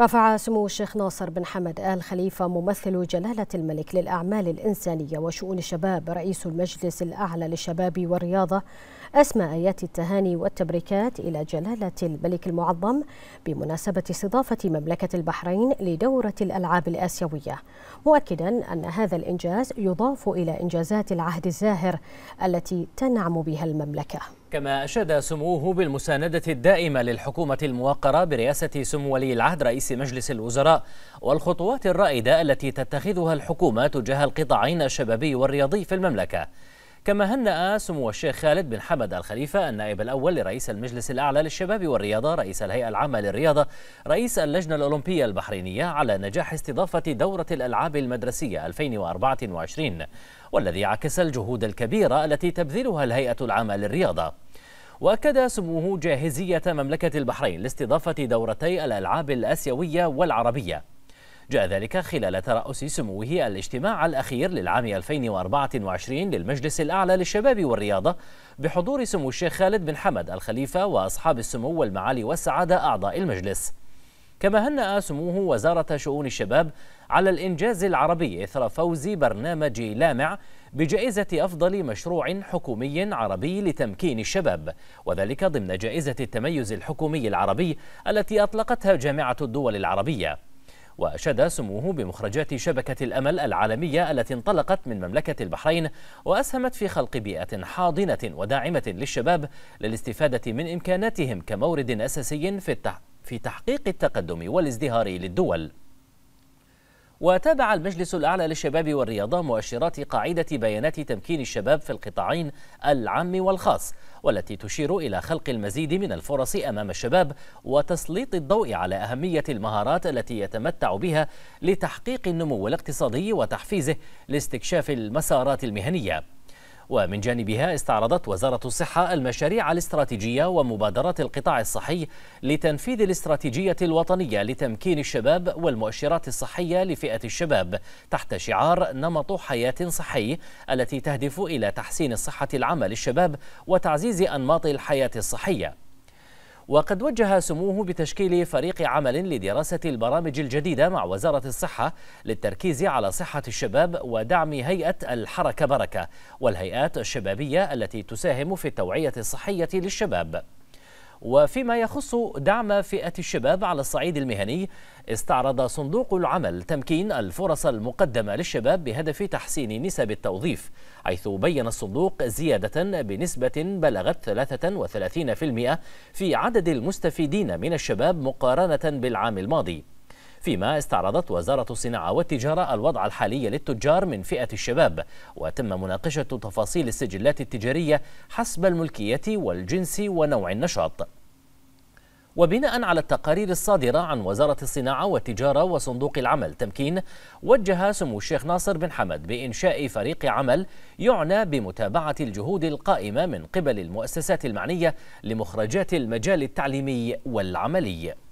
رفع سمو الشيخ ناصر بن حمد آل خليفة ممثل جلالة الملك للأعمال الإنسانية وشؤون الشباب رئيس المجلس الأعلى للشباب والرياضة أسمى آيات التهاني والتبريكات إلى جلالة الملك المعظم بمناسبة استضافة مملكة البحرين لدورة الألعاب الآسيوية مؤكدا أن هذا الإنجاز يضاف إلى إنجازات العهد الزاهر التي تنعم بها المملكة كما أشاد سموه بالمساندة الدائمة للحكومة الموقرة برئاسة سمو ولي العهد رئيس مجلس الوزراء والخطوات الرائدة التي تتخذها الحكومة تجاه القطاعين الشبابي والرياضي في المملكة كما هنأ سمو الشيخ خالد بن حمد الخليفة النائب الأول لرئيس المجلس الأعلى للشباب والرياضة رئيس الهيئة العامة للرياضة رئيس اللجنة الأولمبية البحرينية على نجاح استضافة دورة الألعاب المدرسية 2024 والذي عكس الجهود الكبيرة التي تبذلها الهيئة العامة للرياضة وأكد سموه جاهزية مملكة البحرين لاستضافة دورتي الألعاب الآسيوية والعربية جاء ذلك خلال ترأس سموه الاجتماع الأخير للعام 2024 للمجلس الأعلى للشباب والرياضة بحضور سمو الشيخ خالد بن حمد الخليفة وأصحاب السمو والمعالي والسعادة أعضاء المجلس كما هنأ سموه وزارة شؤون الشباب على الإنجاز العربي إثر فوز برنامج لامع بجائزة أفضل مشروع حكومي عربي لتمكين الشباب وذلك ضمن جائزة التميز الحكومي العربي التي أطلقتها جامعة الدول العربية وأشاد سموه بمخرجات شبكة الأمل العالمية التي انطلقت من مملكة البحرين وأسهمت في خلق بيئة حاضنة وداعمة للشباب للاستفادة من إمكاناتهم كمورد أساسي في في تحقيق التقدم والازدهار للدول وتابع المجلس الأعلى للشباب والرياضة مؤشرات قاعدة بيانات تمكين الشباب في القطاعين العام والخاص والتي تشير إلى خلق المزيد من الفرص أمام الشباب وتسليط الضوء على أهمية المهارات التي يتمتع بها لتحقيق النمو الاقتصادي وتحفيزه لاستكشاف المسارات المهنية ومن جانبها استعرضت وزارة الصحة المشاريع الاستراتيجية ومبادرات القطاع الصحي لتنفيذ الاستراتيجية الوطنية لتمكين الشباب والمؤشرات الصحية لفئة الشباب تحت شعار نمط حياة صحي التي تهدف إلى تحسين صحة العمل للشباب وتعزيز أنماط الحياة الصحية وقد وجه سموه بتشكيل فريق عمل لدراسة البرامج الجديدة مع وزارة الصحة للتركيز على صحة الشباب ودعم هيئة الحركة بركة والهيئات الشبابية التي تساهم في التوعية الصحية للشباب وفيما يخص دعم فئة الشباب على الصعيد المهني استعرض صندوق العمل تمكين الفرص المقدمة للشباب بهدف تحسين نسب التوظيف حيث بين الصندوق زيادة بنسبة بلغت 33% في عدد المستفيدين من الشباب مقارنة بالعام الماضي فيما استعرضت وزارة الصناعة والتجارة الوضع الحالي للتجار من فئة الشباب وتم مناقشة تفاصيل السجلات التجارية حسب الملكية والجنس ونوع النشاط وبناء على التقارير الصادرة عن وزارة الصناعة والتجارة وصندوق العمل تمكين وجه سمو الشيخ ناصر بن حمد بإنشاء فريق عمل يعنى بمتابعة الجهود القائمة من قبل المؤسسات المعنية لمخرجات المجال التعليمي والعملي